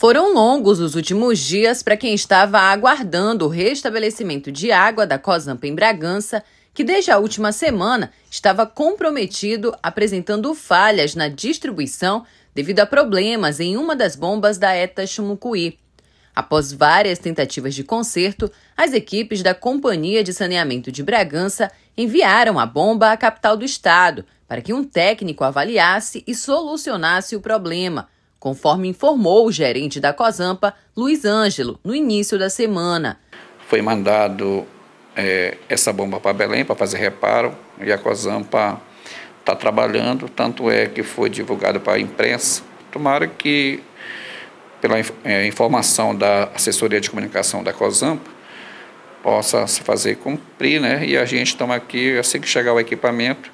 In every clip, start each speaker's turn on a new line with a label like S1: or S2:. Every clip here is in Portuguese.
S1: Foram longos os últimos dias para quem estava aguardando o restabelecimento de água da Cosampa em Bragança, que desde a última semana estava comprometido, apresentando falhas na distribuição devido a problemas em uma das bombas da ETA Chumucuí. Após várias tentativas de conserto, as equipes da Companhia de Saneamento de Bragança enviaram a bomba à capital do estado para que um técnico avaliasse e solucionasse o problema conforme informou o gerente da Cosampa, Luiz Ângelo, no início da semana.
S2: Foi mandado é, essa bomba para Belém para fazer reparo e a Cosampa está trabalhando, tanto é que foi divulgado para a imprensa. Tomara que, pela é, informação da assessoria de comunicação da Cosampa, possa se fazer cumprir, né? E a gente está aqui, assim que chegar o equipamento,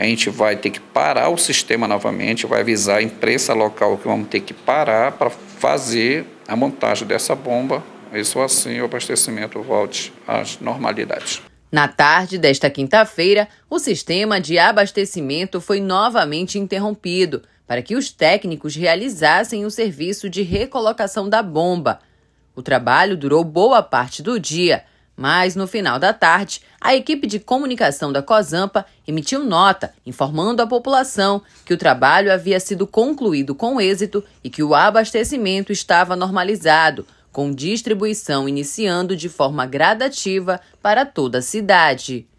S2: a gente vai ter que parar o sistema novamente, vai avisar a imprensa local que vamos ter que parar para fazer a montagem dessa bomba. Isso assim o abastecimento volte às
S1: normalidades. Na tarde desta quinta-feira, o sistema de abastecimento foi novamente interrompido para que os técnicos realizassem o serviço de recolocação da bomba. O trabalho durou boa parte do dia mas no final da tarde, a equipe de comunicação da Cosampa emitiu nota informando à população que o trabalho havia sido concluído com êxito e que o abastecimento estava normalizado, com distribuição iniciando de forma gradativa para toda a cidade.